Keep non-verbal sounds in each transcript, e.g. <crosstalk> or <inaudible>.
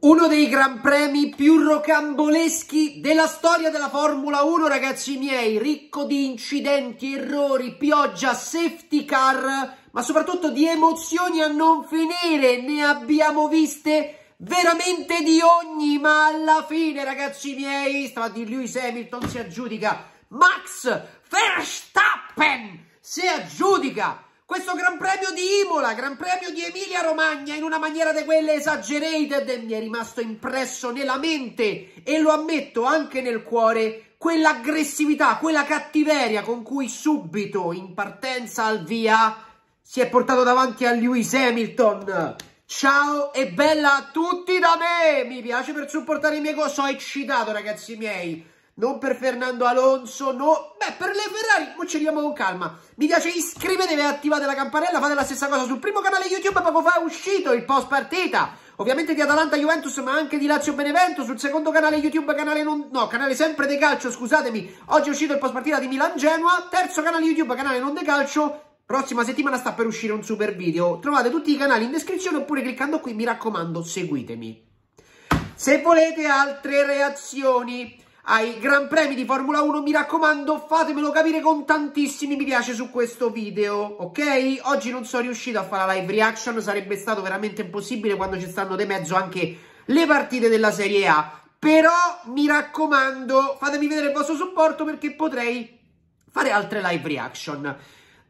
Uno dei gran premi più rocamboleschi della storia della Formula 1, ragazzi miei, ricco di incidenti, errori, pioggia, safety car, ma soprattutto di emozioni a non finire. Ne abbiamo viste veramente di ogni, ma alla fine, ragazzi miei, stava di Lewis Hamilton si aggiudica Max Verstappen si aggiudica questo Gran Premio di Imola, Gran Premio di Emilia Romagna in una maniera di quelle esagerated, mi è rimasto impresso nella mente e lo ammetto anche nel cuore quell'aggressività, quella cattiveria con cui subito in partenza al via si è portato davanti a Lewis Hamilton. Ciao e bella a tutti da me! Mi piace per supportare i miei co, sono eccitato ragazzi miei non per Fernando Alonso, no. Beh, per le Ferrari, non ci arriviamo con calma. Mi piace, iscrivetevi e attivate la campanella, fate la stessa cosa sul primo canale YouTube, poco fa è uscito il post partita. Ovviamente di Atalanta Juventus, ma anche di Lazio Benevento, sul secondo canale YouTube, canale non, no, canale sempre De Calcio, scusatemi. Oggi è uscito il post partita di Milan Genoa, terzo canale YouTube, canale non De Calcio. Prossima settimana sta per uscire un super video. Trovate tutti i canali in descrizione oppure cliccando qui, mi raccomando, seguitemi. Se volete altre reazioni ai Gran Premi di Formula 1, mi raccomando fatemelo capire con tantissimi mi piace su questo video, ok? Oggi non sono riuscito a fare la live reaction, sarebbe stato veramente impossibile quando ci stanno di mezzo anche le partite della Serie A, però mi raccomando fatemi vedere il vostro supporto perché potrei fare altre live reaction.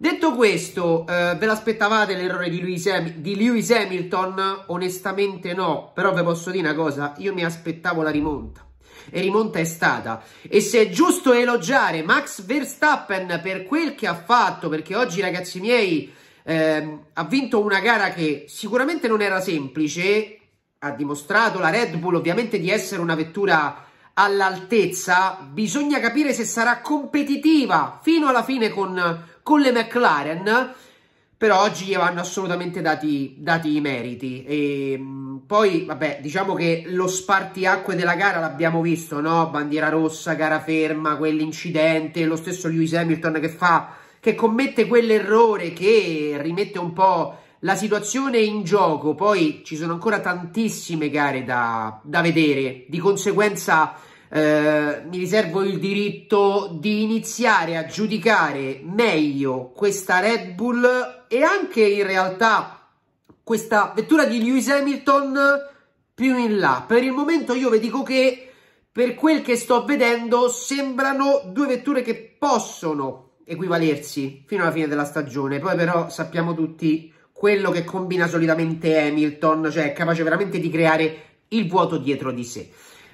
Detto questo, eh, ve l'aspettavate l'errore di Lewis, di Lewis Hamilton? Onestamente no, però ve posso dire una cosa, io mi aspettavo la rimonta e rimonta è stata. E se è giusto elogiare Max Verstappen per quel che ha fatto, perché oggi ragazzi miei eh, ha vinto una gara che sicuramente non era semplice, ha dimostrato la Red Bull ovviamente di essere una vettura all'altezza, bisogna capire se sarà competitiva fino alla fine con, con le McLaren però oggi gli vanno assolutamente dati, dati i meriti. E, ehm, poi, vabbè, diciamo che lo spartiacque della gara l'abbiamo visto, no? Bandiera rossa, gara ferma, quell'incidente, lo stesso Lewis Hamilton che fa, che commette quell'errore che rimette un po' la situazione in gioco. Poi ci sono ancora tantissime gare da, da vedere, di conseguenza... Eh, mi riservo il diritto di iniziare a giudicare meglio questa Red Bull e anche in realtà questa vettura di Lewis Hamilton più in là. Per il momento io vi dico che per quel che sto vedendo sembrano due vetture che possono equivalersi fino alla fine della stagione. Poi però sappiamo tutti quello che combina solitamente Hamilton, cioè è capace veramente di creare il vuoto dietro di sé.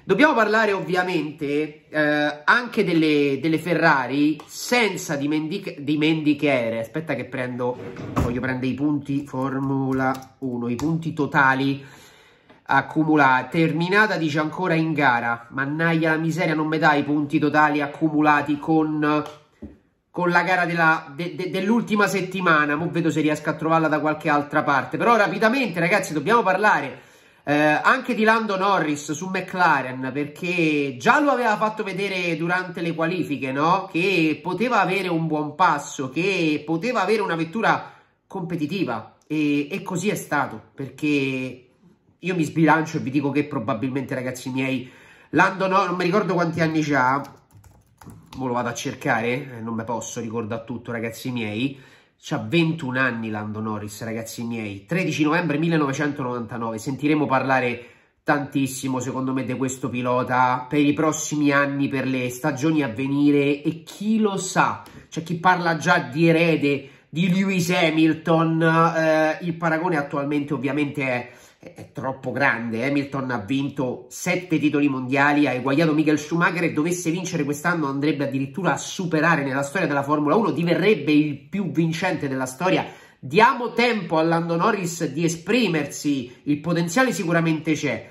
Dobbiamo parlare ovviamente eh, anche delle, delle, Ferrari senza dimentic- dimentichiere. Aspetta che prendo, voglio prendere i punti Formula 1, i punti totali accumulati. Terminata dice ancora in gara. Mannaglia la miseria, non mi dai i punti totali accumulati con, con la gara della, de, de, dell'ultima settimana. Mo vedo se riesco a trovarla da qualche altra parte. Però rapidamente ragazzi dobbiamo parlare eh, anche di Lando Norris su McLaren perché già lo aveva fatto vedere durante le qualifiche, no? Che poteva avere un buon passo, che poteva avere una vettura competitiva e, e così è stato perché io mi sbilancio e vi dico che probabilmente ragazzi miei Lando Norris, non mi ricordo quanti anni già, mo lo vado a cercare, eh, non me posso ricordare tutto ragazzi miei ha 21 anni Lando Norris, ragazzi miei. 13 novembre 1999, sentiremo parlare tantissimo secondo me di questo pilota per i prossimi anni, per le stagioni a venire e chi lo sa, c'è chi parla già di erede di Lewis Hamilton, eh, il paragone attualmente ovviamente è è troppo grande. Hamilton ha vinto sette titoli mondiali, ha eguagliato Michael Schumacher e dovesse vincere quest'anno andrebbe addirittura a superare nella storia della Formula 1, diverrebbe il più vincente della storia. Diamo tempo a Lando Norris di esprimersi, il potenziale sicuramente c'è.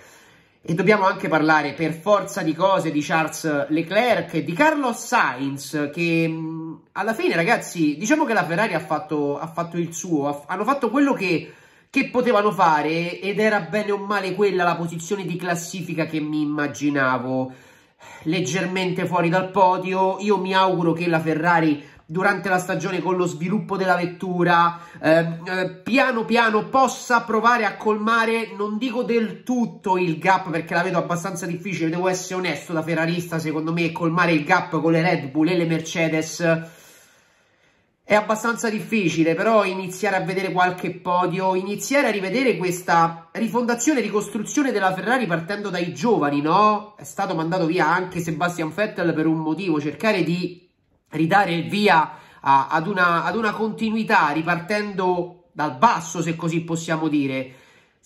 E dobbiamo anche parlare per forza di cose di Charles Leclerc e di Carlos Sainz che mm, alla fine ragazzi diciamo che la Ferrari ha fatto, ha fatto il suo, ha, hanno fatto quello che che potevano fare ed era bene o male quella la posizione di classifica che mi immaginavo leggermente fuori dal podio io mi auguro che la Ferrari durante la stagione con lo sviluppo della vettura eh, eh, piano piano possa provare a colmare non dico del tutto il gap perché la vedo abbastanza difficile devo essere onesto da ferrarista secondo me colmare il gap con le Red Bull e le Mercedes è abbastanza difficile però iniziare a vedere qualche podio, iniziare a rivedere questa rifondazione, ricostruzione della Ferrari partendo dai giovani, no? È stato mandato via anche Sebastian Vettel per un motivo, cercare di ridare via a, ad, una, ad una continuità ripartendo dal basso, se così possiamo dire.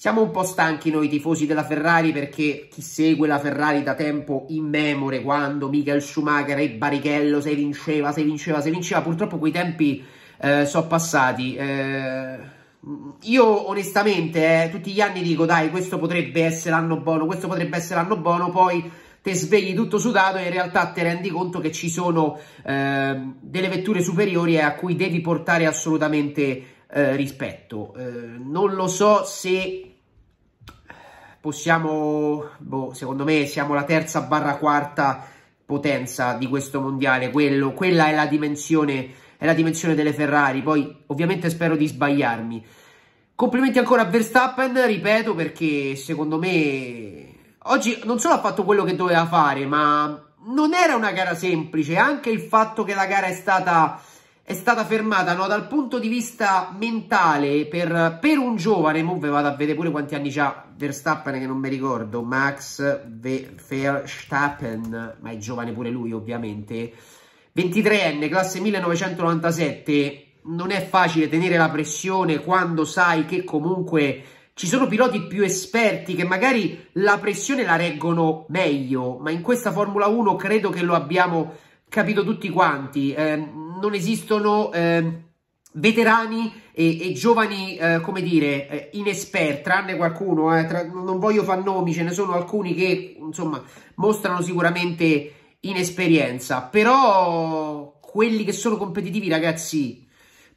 Siamo un po' stanchi noi tifosi della Ferrari perché chi segue la Ferrari da tempo immemore quando Michael Schumacher e Barrichello se vinceva, se vinceva, se vinceva, purtroppo quei tempi eh, sono passati. Eh, io onestamente eh, tutti gli anni dico dai questo potrebbe essere l'anno buono, questo potrebbe essere l'anno buono, poi te svegli tutto sudato e in realtà te rendi conto che ci sono ehm, delle vetture superiori a cui devi portare assolutamente eh, rispetto. Eh, non lo so se possiamo, boh, secondo me siamo la terza barra quarta potenza di questo mondiale, Quello, quella è la, dimensione, è la dimensione delle Ferrari, poi ovviamente spero di sbagliarmi. Complimenti ancora a Verstappen, ripeto, perché secondo me oggi non solo ha fatto quello che doveva fare, ma non era una gara semplice, anche il fatto che la gara è stata è stata fermata no, dal punto di vista mentale per, per un giovane, mo ve vado a vedere pure quanti anni ha Verstappen che non mi ricordo, Max Verstappen, ma è giovane pure lui ovviamente, 23enne, classe 1997, non è facile tenere la pressione quando sai che comunque ci sono piloti più esperti che magari la pressione la reggono meglio, ma in questa Formula 1 credo che lo abbiamo capito tutti quanti, eh, non esistono eh, veterani e, e giovani, eh, come dire, eh, inesperti, tranne qualcuno, eh, tra, non voglio far nomi, ce ne sono alcuni che, insomma, mostrano sicuramente inesperienza, però quelli che sono competitivi, ragazzi,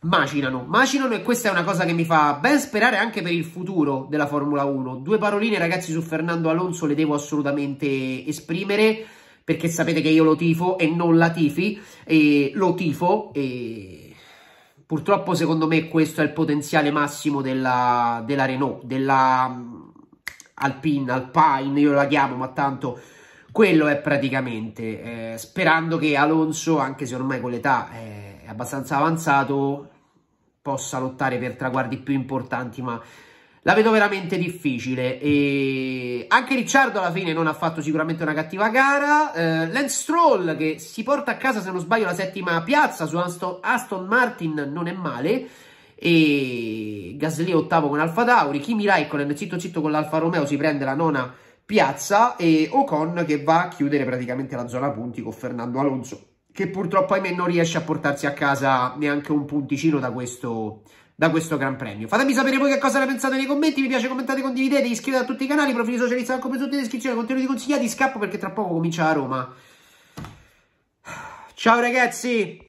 macinano, macinano e questa è una cosa che mi fa ben sperare anche per il futuro della Formula 1. Due paroline, ragazzi, su Fernando Alonso le devo assolutamente esprimere perché sapete che io lo tifo e non la tifi, e lo tifo e purtroppo secondo me questo è il potenziale massimo della, della Renault, della mm, Alpine, Alpine, io la chiamo, ma tanto quello è praticamente, eh, sperando che Alonso, anche se ormai con l'età eh, è abbastanza avanzato, possa lottare per traguardi più importanti, ma la vedo veramente difficile. E anche Ricciardo alla fine non ha fatto sicuramente una cattiva gara. Eh, Lance Stroll che si porta a casa, se non sbaglio, la settima piazza su Aston, Martin non è male. E Gasly ottavo con Alfa Tauri. Kimi Raikkonen zitto zitto con l'Alfa Romeo si prende la nona piazza. E Ocon che va a chiudere praticamente la zona punti con Fernando Alonso. Che purtroppo ahimè non riesce a portarsi a casa neanche un punticino da questo, da questo Gran Premio. Fatemi sapere voi che cosa ne pensate nei commenti, mi piace, commentate, condividete, iscrivetevi a tutti i canali, profili social, Instagram, come sotto in descrizione, contenuti consigliati, scappo perché tra poco comincia la Roma. <sighs> Ciao ragazzi!